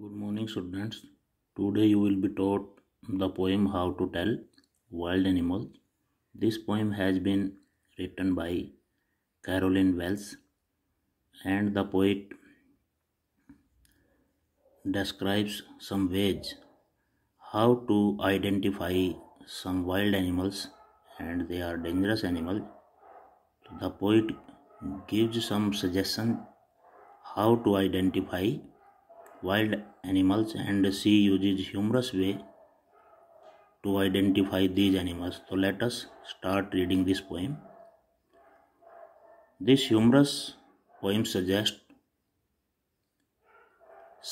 Good morning students. Today you will be taught the poem How to Tell Wild Animals. This poem has been written by Caroline Wells and the poet describes some ways how to identify some wild animals and they are dangerous animals. The poet gives some suggestion how to identify wild animals and she uses humorous way to identify these animals so let us start reading this poem this humorous poem suggests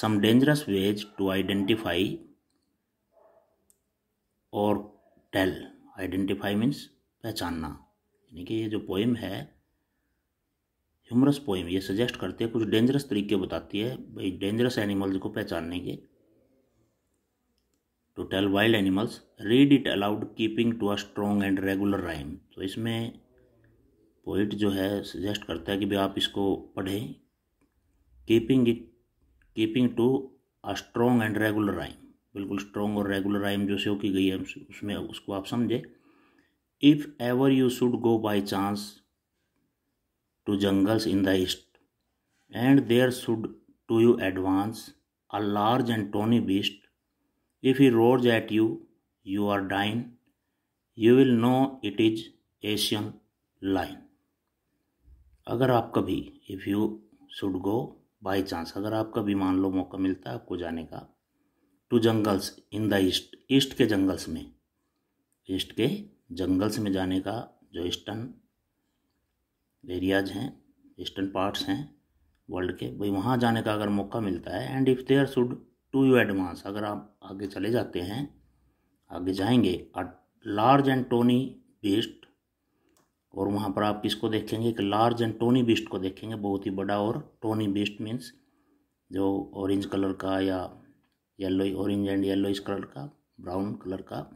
some dangerous ways to identify or tell identify means pehchanna yani ki ye jo poem hai humorous poem ये suggest करती है कुछ dangerous तरीके बताती है भाई dangerous animals को पहचानने के to tell wild animals read it aloud keeping to a strong and regular rhyme तो इसमें पोइट जो है सजेस्ट करता है कि भाई आप इसको पढ़ें keeping it keeping to a strong and regular rhyme बिल्कुल स्ट्रॉन्ग और रेगुलर राइम जो शो की गई है उसमें उसको आप समझें if ever you should go by chance to jungles in the east, and there should to you advance a large and tawny beast. If he roars at you, you are dying. You will know it is Asian lion. अगर आप कभी if you should go by chance अगर आप कभी मान लो मौका मिलता है आपको जाने का to jungles in the east east के जंगल्स में ईस्ट के जंगल्स में जाने का जो ईस्टर्न एरियाज़ हैं ईस्टर्न पार्ट्स हैं वर्ल्ड के भाई वहाँ जाने का अगर मौका मिलता है and if there should to you advance अगर आप आगे चले जाते हैं आगे जाएंगे लार्ज एंड टोनी बीस्ट और वहाँ पर आप किसको देखेंगे एक लार्ज एंड टोनी बीस्ट को देखेंगे बहुत ही बड़ा और टोनी बीस्ट मीन्स जो ऑरेंज कलर का या येलो ऑरेंज एंड येलो इस कलर का ब्राउन कलर का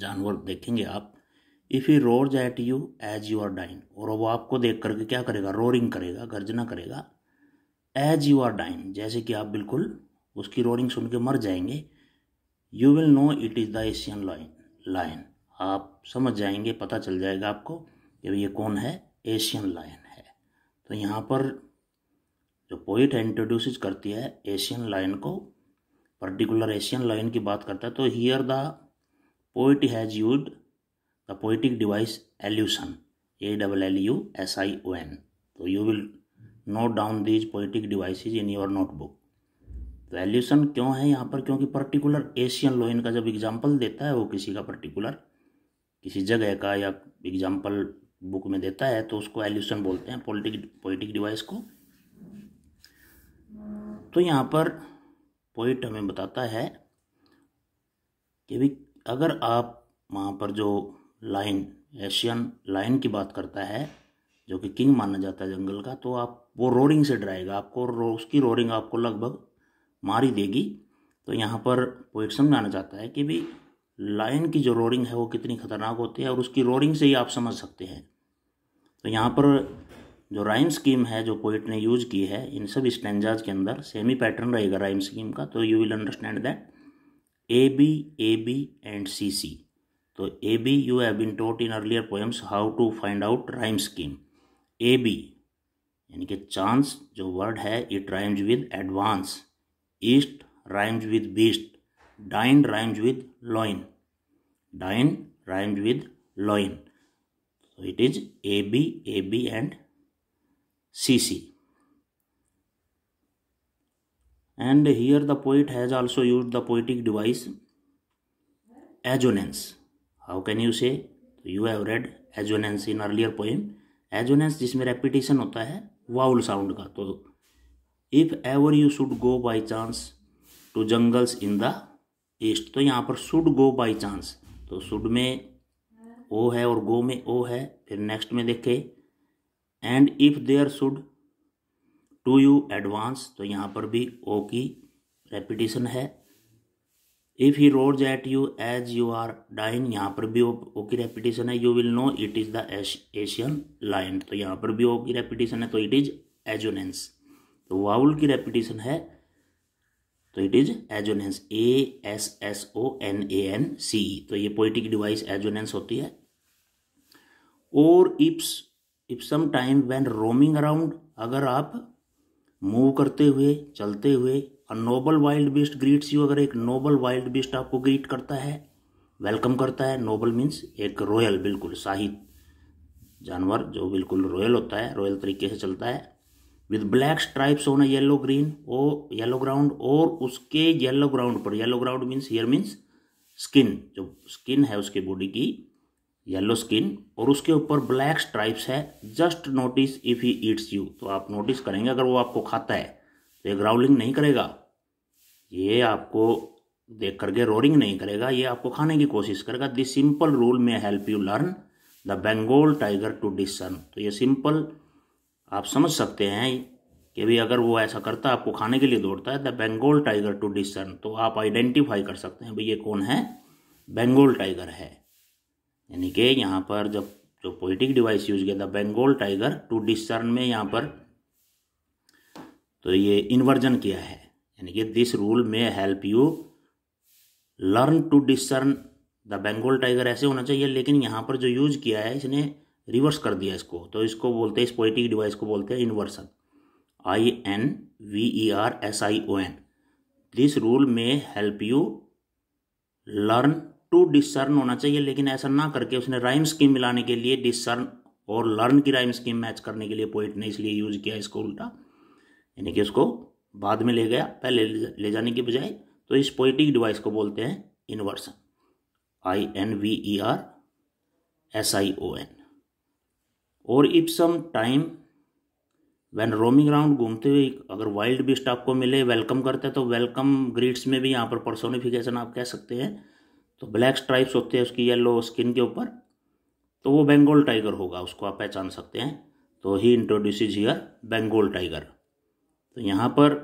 जानवर देखेंगे आप if he roars at you as you are dying और वो आपको देख करके क्या करेगा रोरिंग करेगा गर्जना करेगा एज यू आर डाइन जैसे कि आप बिल्कुल उसकी रोरिंग सुन के मर जाएंगे you will know it is the Asian lion lion आप समझ जाएंगे पता चल जाएगा आपको कि ये कौन है एशियन लाइन है तो यहाँ पर जो पोइट है इंट्रोड्यूस करती है एशियन लाइन को पर्टिकुलर एशियन लाइन की बात करता है तो here the poet has used the poetic device allusion a double l u s i o n so तो you will note down these poetic devices in your notebook तो allusion क्यों है यहाँ पर क्योंकि पर्टिकुलर एशियन लोइन का जब example देता है वो किसी का पर्टिकुलर किसी जगह का या एग्जाम्पल बुक में देता है तो उसको एल्यूशन बोलते हैं पोलिटिक पोइटिक डिवाइस को तो यहाँ पर पोइट हमें बताता है कि भी अगर आप वहाँ पर जो लाइन एशियन लाइन की बात करता है जो कि किंग माना जाता है जंगल का तो आप वो रोरिंग से डराएगा आपको रो, उसकी रोरिंग आपको लगभग मार ही देगी तो यहाँ पर पोइट समझ आना चाहता है कि भाई लाइन की जो रोरिंग है वो कितनी खतरनाक होती है और उसकी रोरिंग से ही आप समझ सकते हैं तो यहाँ पर जो राइम स्कीम है जो पोइट ने यूज की है इन सब स्टेंजाज के अंदर सेम ही पैटर्न रहेगा राइम स्कीम का तो you will understand that A B A B and C C तो A B you have been taught in earlier poems how to find out rhyme scheme A B यानी कि chance जो word है it rhymes with advance east rhymes with beast dying rhymes with lion dying rhymes with lion so it is ab ab and cc and here the poet has also used the poetic device assonance how can you say you have read assonance in earlier poem assonance जिसमें repetition होता है vowel sound का तो if ever you should go by chance to jungles in the east तो यहाँ पर should go by chance तो should में ओ है और गो में ओ है फिर नेक्स्ट में देखे and if there should to you advance तो यहाँ पर भी ओ की रेपिटेशन है if he roars at you as you are dying यहाँ पर भी ओ की रेपिटेशन है you will know it is the Asian lion तो यहाँ पर भी ओ की रेपिटेशन है तो इट इज एजोनेंस तो वाउल की रेपिटेशन है तो it is assonance A S S O N A N C तो ये पोइटिक डिवाइस एजोनेंस होती है और इप्स if sometime when roaming around अगर आप मूव करते हुए चलते हुए noble wild beast greets you अगर एक नोबल वाइल्ड बीस्ट आपको ग्रीट करता है वेलकम करता है नोबल मीन्स एक रॉयल बिल्कुल शाही जानवर जो बिल्कुल रॉयल होता है रॉयल तरीके से चलता है with black stripes on yellow green oh yellow ground और उसके येलो ग्राउंड पर yellow ground means hair means skin जो स्किन है उसके बॉडी की येलो स्किन और उसके ऊपर ब्लैक स्ट्राइप्स है just notice if he eats you तो आप नोटिस करेंगे अगर वो आपको खाता है तो ये ग्राउलिंग नहीं करेगा ये आपको देख करके रोरिंग नहीं करेगा ये आपको खाने की कोशिश करेगा this simple rule may help you learn the Bengal tiger to discern तो ये सिंपल आप समझ सकते हैं कि भी अगर वो ऐसा करता है आपको खाने के लिए दौड़ता है the Bengal tiger to discern तो आप आइडेंटिफाई कर सकते हैं भाई ये कौन है बेंगोल टाइगर है यानी कि यहाँ पर जब जो पोइटिक डिवाइस यूज किया था बेंगोल टाइगर टू डिसन में यहाँ पर तो ये इन्वर्जन किया है यानी कि this rule may help you learn to discern the Bengal tiger ऐसे होना चाहिए लेकिन यहाँ पर जो यूज किया है इसने रिवर्स कर दिया इसको तो इसको बोलते हैं इस पोइटिक डिवाइस को बोलते हैं inversion I N V E R S I O N this rule may help you learn to discern होना चाहिए लेकिन ऐसा ना करके उसने राइम स्कीम मिलाने के लिए डिसर्न और लर्न की राइम स्कीम मैच करने के लिए पोइट ने इसलिए यूज किया इसको उल्टा यानी कि उसको बाद में ले गया पहले ले जाने की बजाय तो इस पोइटिक डिवाइस को बोलते हैं inversion I N V E R S I O N और if sometime when roaming round घूमते हुए अगर वाइल्ड बीस्ट आपको मिले वेलकम करते हैं तो वेलकम ग्रीड्स में भी यहाँ पर पर्सोनिफिकेशन आप कह सकते हैं तो ब्लैक स्ट्राइप्स होते हैं उसकी येलो स्किन के ऊपर तो वो बेंगोल टाइगर होगा उसको आप पहचान सकते हैं तो he introduce here Bengal tiger तो यहाँ पर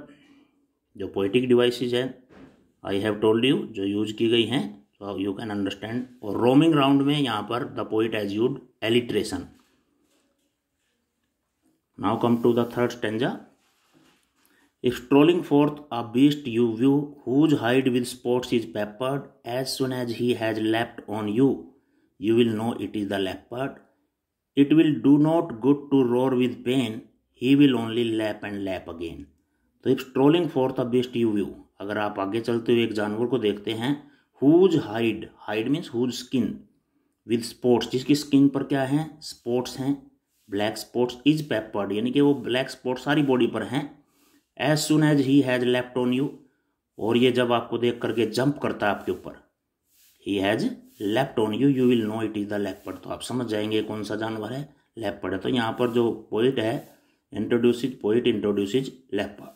जो पोइटिक डिवाइसेज है आई हैव टोल्ड यू जो यूज की गई हैं यू कैन अंडरस्टैंड और रोमिंग राउंड में यहाँ पर the poet as used alliteration now come to third stanza if strolling forth a beast you view whose hide with spots is peppered as soon as he has left on you you will know it is the leopard it will do not good to roar with pain he will only lap and lap again तो if strolling for the best you view अगर आप आगे चलते हुए एक जानवर को देखते हैं whose hide hide means whose skin with spots जिसकी स्किन पर क्या है स्पोर्ट्स हैं ब्लैक स्पॉट्स इज पेपर्ड यानी कि वो ब्लैक स्पॉट सारी बॉडी पर हैं as soon as he has left on you और ये जब आपको देख करके जंप करता है आपके ऊपर he has left on you you will know it is the leopard तो आप समझ जाएंगे कौन सा जानवर है लेपर्ड है तो यहाँ पर जो पॉइंट है introduces poet introduces part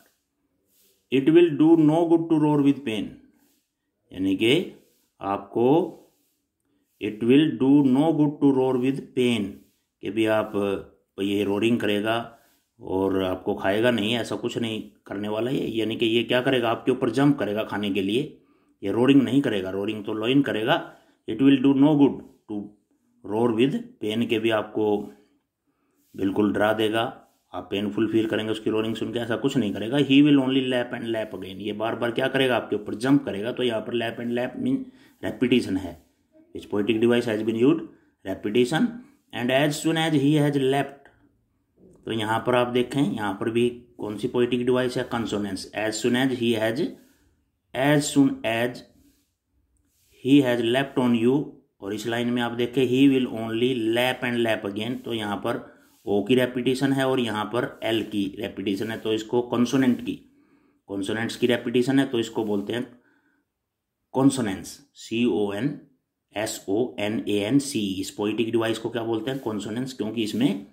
it will do no good to roar with pain यानी कि आपको it will do no good to roar with pain ke भी आप ये रोरिंग करेगा और आपको खाएगा नहीं ऐसा कुछ नहीं करने वाला है यानी कि ये क्या करेगा आपके ऊपर जंप करेगा खाने के लिए ये रोरिंग नहीं करेगा रोरिंग तो लॉइन करेगा it will do no good to roar with pain के भी आपको बिल्कुल डरा देगा आप पेनफुल फील करेंगे उसकी रोलिंग सुन के ऐसा कुछ नहीं करेगा he will only lap and lap again ये बार बार क्या करेगा आपके ऊपर जंप करेगा तो यहाँ पर lap and lap mean repetition है इस poetic device has been used repetition and as soon as he has left तो यहाँ पर आप देखें यहाँ पर भी कौन सी पोइटिक डिवाइस है consonance as soon as he has as soon as he has left on you और इस लाइन में आप देखें he will only lap and lap again तो यहाँ पर ओ की रेपिटेशन है और यहाँ पर एल की रेपिटेशन है तो इसको कॉन्सोनेंट की कॉन्सोनेंट्स की रेपिटेशन है तो इसको बोलते हैं consonance C O N S O N A N C इस पोइटिक डिवाइस को क्या बोलते हैं कॉन्सोनेंस क्योंकि इसमें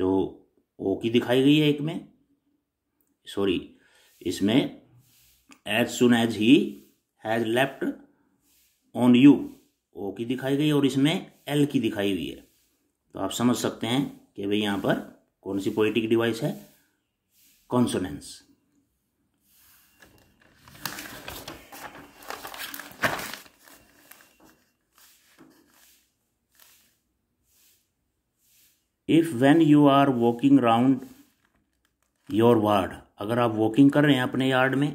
जो ओ की दिखाई गई है एक में सॉरी इसमें as soon as he has left on you O की दिखाई गई और इसमें एल की दिखाई हुई है तो आप समझ सकते हैं कि भाई यहाँ पर कौन सी पोइटिक डिवाइस है consonance if when you are walking round your yard अगर आप वॉकिंग कर रहे हैं अपने यार्ड में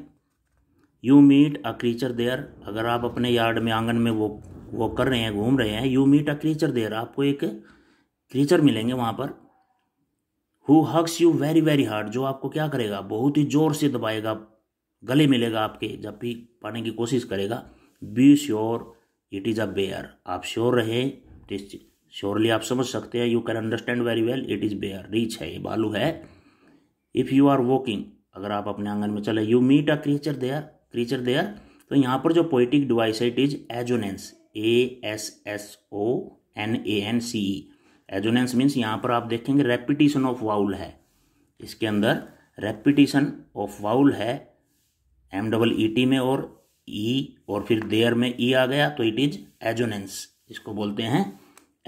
you meet a creature there अगर आप अपने यार्ड में आंगन में वॉक वॉक कर रहे हैं घूम रहे हैं you meet a creature there आपको एक क्रीचर मिलेंगे वहां पर who hugs you very very hard जो आपको क्या करेगा बहुत ही जोर से दबाएगा गले मिलेगा आपके जब भी पाने की कोशिश करेगा be sure it is a bear आप श्योर रहे श्योरली आप समझ सकते हैं you can understand very well it is bear रीच है ये बालू है इफ़ यू आर वॉकिंग अगर आप अपने आंगन में चले you meet a creature there creature there तो यहाँ पर जो पोइटिक डिवाइस है it is assonance A S S O N A N C E assonance means यहाँ पर आप देखेंगे रेपिटेशन ऑफ वाउल है इसके अंदर रेपिटेशन ऑफ वाउल है एम डबल ई टी में और ई e, और फिर देयर में ई e आ गया तो इट इज एजोनेंस इसको बोलते हैं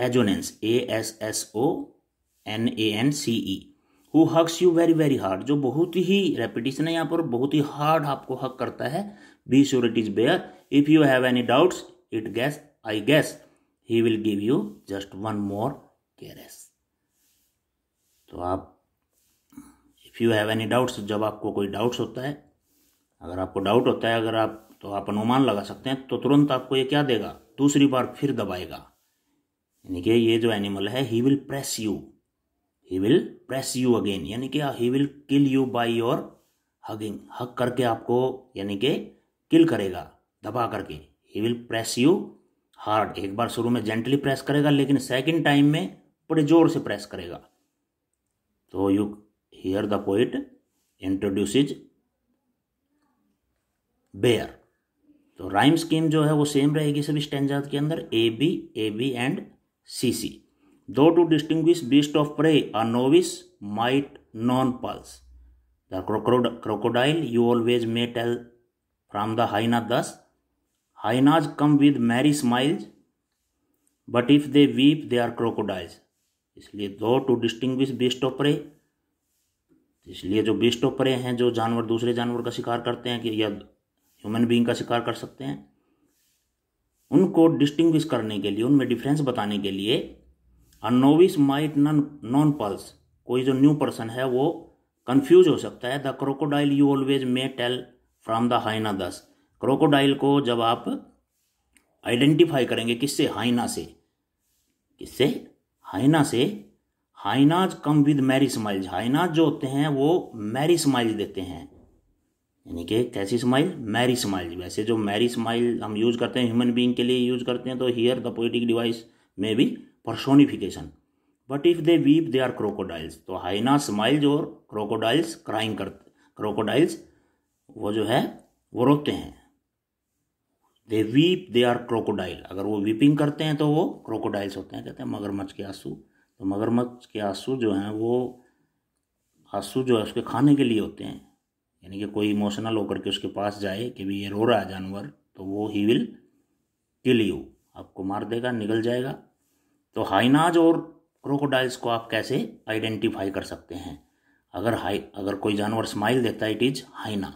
assonance A S S O N A N C E who hugs you very very hard जो बहुत ही रेपिटेशन है यहाँ पर बहुत ही हार्ड आपको हक करता है be sure it is bear if you have any doubts it guess I guess he will give you just one more careless तो आप if you have any doubts जब आपको कोई डाउट्स होता है अगर आपको डाउट होता है अगर आप तो आप अनुमान लगा सकते हैं तो तुरंत आपको ये क्या देगा दूसरी बार फिर दबाएगा यानी कि ये जो एनिमल है he will press you he will press you again यानी कि he will kill you by your hugging hug करके आपको यानी कि किल करेगा दबा करके he will press you hard एक बार शुरू में जेंटली प्रेस करेगा लेकिन सेकेंड टाइम में बड़े जोर से प्रेस करेगा तो you here the poet introduce is bear तो राइम स्कीम जो है वो सेम रहेगी सभी स्टैंड के अंदर A B A B and C C though to distinguish beast of prey a novice might nonplus the crocodile you always may tell from the hyena thus hyenas come with merry smiles but if they weep they are crocodiles इसलिए though to distinguish best ऑपरे इसलिए जो best ऑपरे हैं जो जानवर दूसरे जानवर का शिकार करते हैं कि या ह्यूमन बीइंग का शिकार कर सकते हैं उनको डिस्टिंग्विश करने के लिए उनमें डिफरेंस बताने के लिए a novice might none nonplus कोई जो न्यू पर्सन है वो कंफ्यूज हो सकता है the crocodile you always may tell from the hyena thus crocodile को जब आप आइडेंटिफाई करेंगे किससे हाइना से किससे हाइना से hyenas come with merry smile hyenas जो होते हैं वो मैरी स्माइल्स देते हैं यानी कि कैसी स्माइल मैरी स्माइल वैसे जो मैरी स्माइल हम यूज करते हैं ह्यूमन बींग के लिए यूज करते हैं तो हियर द पोइटिक डिवाइस में भी personification but if they weep they are crocodiles तो हाइना स्माइल्स और क्रोकोडाइल्स क्राइंग करते क्रोकोडाइल्स वो जो है वो रोते हैं they weep they are crocodile अगर वो वीपिंग करते हैं तो वो क्रोकोडाइल्स होते हैं कहते हैं मगरमच्छ के आंसू तो मगरमच्छ के आंसू जो हैं वो आंसू जो है उसके खाने के लिए होते हैं यानी कि कोई इमोशनल होकर के उसके पास जाए कि भाई ये रो रहा है जानवर तो वो ही विल किल यू आपको मार देगा निकल जाएगा तो हाइनाज और क्रोकोडाइल्स को आप कैसे आइडेंटिफाई कर सकते हैं अगर हाई अगर कोई जानवर स्माइल देता है it is hyena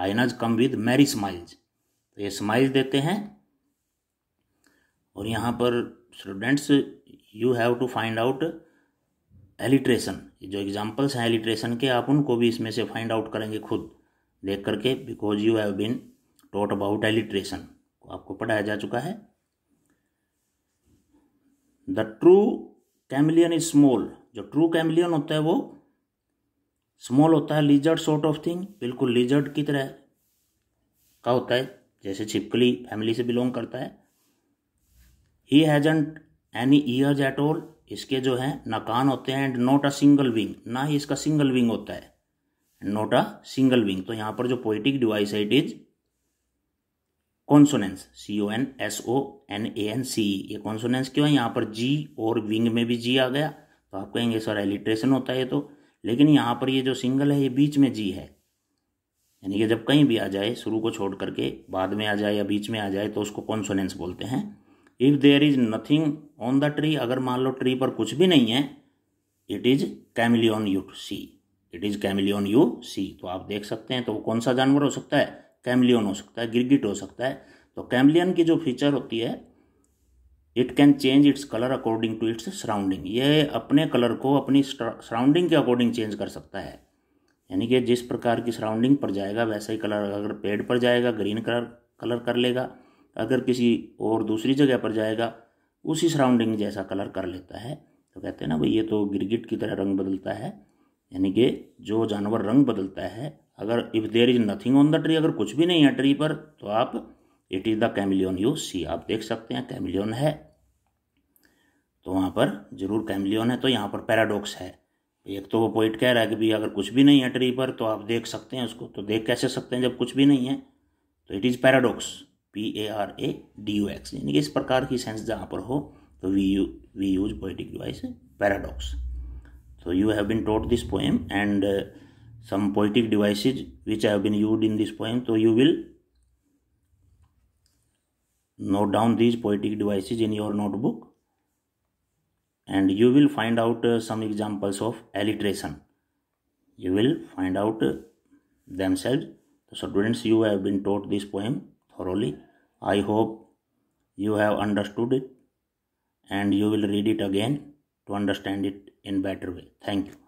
hyenas come with merry smiles तो ये देते हैं और यहाँ पर students you have to find out alliteration जो एग्जाम्पल्स हैं एलिट्रेशन के आप उनको भी इसमें से फाइंड आउट करेंगे खुद देख करके because you have been taught about alliteration आपको पढ़ाया जा चुका है the true chameleon is small जो ट्रू कैमिलियन होता है वो स्मॉल होता है लीजर्ड सॉर्ट ऑफ थिंग बिल्कुल लीजर्ड की तरह का होता है जैसे छिपकली फैमिली से बिलोंग करता है ही hasn't any ears at all इसके जो है ना कान होते हैं and not a single wing ना ही इसका सिंगल विंग होता है नोट अ सिंगल विंग तो यहां पर जो पोइटिक डिवाइस है it is consonance C O N S O N A N C ये कॉन्सोनेंस क्यों है यहां पर जी और विंग में भी जी आ गया तो आप कहेंगे सर एलिट्रेशन होता है तो लेकिन यहां पर ये जो सिंगल है ये बीच में जी है यानी कि जब कहीं भी आ जाए शुरू को छोड़ करके बाद में आ जाए या बीच में आ जाए तो उसको कॉन्सोनेंस बोलते हैं if there is nothing on the tree अगर मान लो ट्री पर कुछ भी नहीं है it is chameleon you see it is chameleon you see तो आप देख सकते हैं तो वो कौन सा जानवर हो सकता है कैमिलियन हो सकता है गिरगिट हो सकता है तो कैमिलियन की जो फीचर होती है it can change its colour according to its surrounding ये अपने कलर को अपनी सराउंडिंग के अकॉर्डिंग चेंज कर सकता है यानी कि जिस प्रकार की सराउंडिंग पर जाएगा वैसा ही कलर अगर पेड़ पर जाएगा ग्रीन कलर कलर कर लेगा अगर किसी और दूसरी जगह पर जाएगा उसी सराउंडिंग जैसा कलर कर लेता है तो कहते हैं ना भाई ये तो गिरगिट की तरह रंग बदलता है यानी कि जो जानवर रंग बदलता है अगर if there is nothing on the tree अगर कुछ भी नहीं है ट्री पर तो आप it is the chameleon you see आप देख सकते हैं कैमिलियन है तो वहाँ पर जरूर कैमिलियन है तो यहाँ पर पैराडॉक्स है एक तो वो पॉइंट कह रहा है कि भी अगर कुछ भी नहीं है ट्री पर तो आप देख सकते हैं उसको तो देख कैसे सकते हैं जब कुछ भी नहीं है तो it is paradox P A R A D U X यानी कि इस प्रकार की सेंस जहाँ पर हो तो we you we use poetic device paradox तो you have been taught this poem and some poetic devices which have been used in this poem तो you will note down these poetic devices in your notebook and you will find out uh, some examples of alliteration you will find out uh, themselves the students you have been taught this poem thoroughly i hope you have understood it and you will read it again to understand it in better way thank you